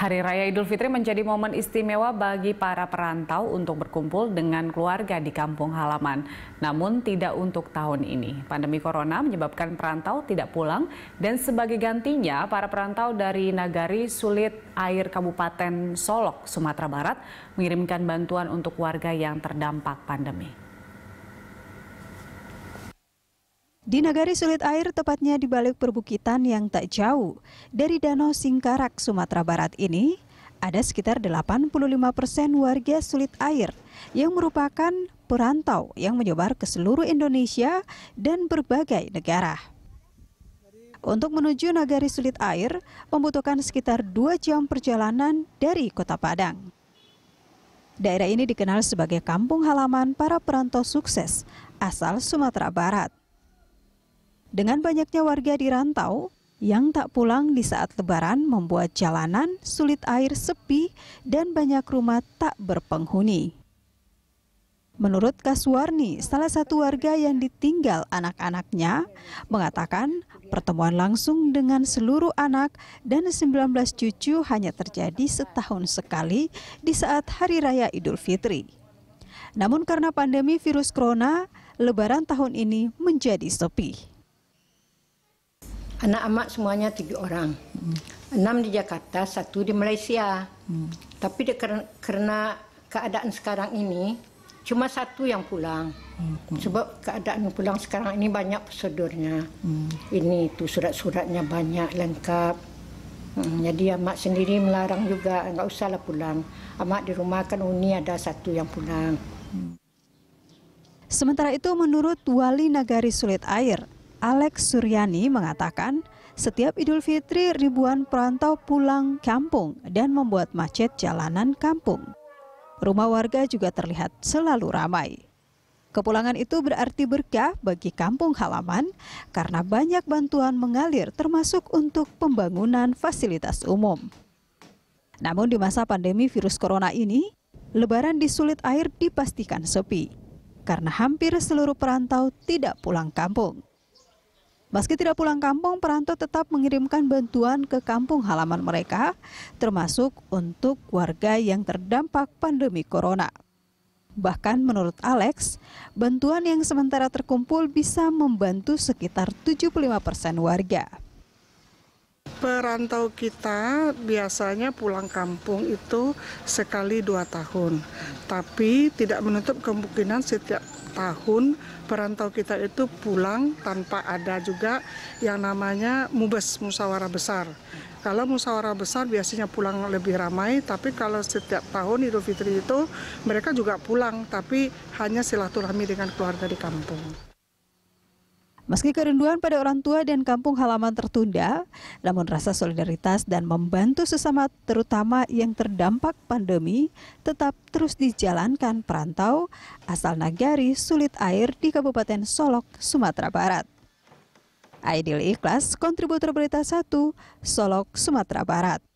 Hari Raya Idul Fitri menjadi momen istimewa bagi para perantau untuk berkumpul dengan keluarga di kampung halaman. Namun tidak untuk tahun ini. Pandemi Corona menyebabkan perantau tidak pulang dan sebagai gantinya para perantau dari Nagari Sulit Air Kabupaten Solok, Sumatera Barat mengirimkan bantuan untuk warga yang terdampak pandemi. Di Nagari Sulit Air, tepatnya di balik perbukitan yang tak jauh dari Danau Singkarak, Sumatera Barat ini, ada sekitar 85 persen warga sulit air yang merupakan perantau yang menyebar ke seluruh Indonesia dan berbagai negara. Untuk menuju Nagari Sulit Air, membutuhkan sekitar dua jam perjalanan dari kota Padang. Daerah ini dikenal sebagai kampung halaman para perantau sukses asal Sumatera Barat. Dengan banyaknya warga di rantau yang tak pulang di saat lebaran membuat jalanan, sulit air sepi, dan banyak rumah tak berpenghuni. Menurut Kaswarni, salah satu warga yang ditinggal anak-anaknya mengatakan pertemuan langsung dengan seluruh anak dan 19 cucu hanya terjadi setahun sekali di saat Hari Raya Idul Fitri. Namun karena pandemi virus corona, lebaran tahun ini menjadi sepi anak Amak semuanya tiga orang. Hmm. Enam di Jakarta, satu di Malaysia. Hmm. Tapi dia, karena, keadaan sekarang ini, cuma satu yang pulang. Hmm. Sebab keadaan pulang sekarang ini banyak prosedurnya. Hmm. Ini itu surat-suratnya banyak, lengkap. Hmm, jadi amak sendiri melarang juga, enggak usahlah pulang. Amak di rumah kan uni ada satu yang pulang. Hmm. Sementara itu menurut Wali Nagari Sulit Air, Alex Suryani mengatakan, setiap Idul Fitri ribuan perantau pulang kampung dan membuat macet jalanan kampung. Rumah warga juga terlihat selalu ramai. Kepulangan itu berarti berkah bagi kampung halaman karena banyak bantuan mengalir termasuk untuk pembangunan fasilitas umum. Namun di masa pandemi virus corona ini, lebaran di Sulit Air dipastikan sepi karena hampir seluruh perantau tidak pulang kampung. Meski tidak pulang kampung, perantau tetap mengirimkan bantuan ke kampung halaman mereka, termasuk untuk warga yang terdampak pandemi corona. Bahkan menurut Alex, bantuan yang sementara terkumpul bisa membantu sekitar 75 persen warga. Perantau kita biasanya pulang kampung itu sekali dua tahun, tapi tidak menutup kemungkinan setiap tahun perantau kita itu pulang tanpa ada juga yang namanya mubes musyawarah besar. Kalau musyawarah besar biasanya pulang lebih ramai, tapi kalau setiap tahun Idul Fitri itu mereka juga pulang, tapi hanya silaturahmi dengan keluarga di kampung. Meski kerinduan pada orang tua dan kampung halaman tertunda, namun rasa solidaritas dan membantu sesama terutama yang terdampak pandemi tetap terus dijalankan perantau asal Nagari Sulit Air di Kabupaten Solok, Sumatera Barat. Aidil Ikhlas, kontributor berita 1, Solok, Sumatera Barat.